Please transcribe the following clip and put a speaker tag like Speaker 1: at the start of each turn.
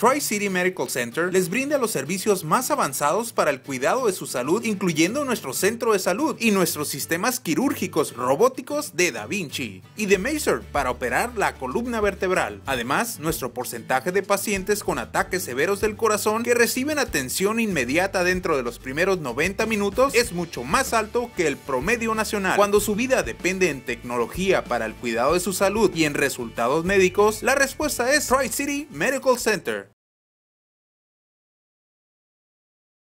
Speaker 1: Tri-City Medical Center les brinda los servicios más avanzados para el cuidado de su salud, incluyendo nuestro centro de salud y nuestros sistemas quirúrgicos robóticos de Da Vinci y de Maser para operar la columna vertebral. Además, nuestro porcentaje de pacientes con ataques severos del corazón que reciben atención inmediata dentro de los primeros 90 minutos es mucho más alto que el promedio nacional. Cuando su vida depende en tecnología para el cuidado de su salud y en resultados médicos, la respuesta es Tri-City Medical Center.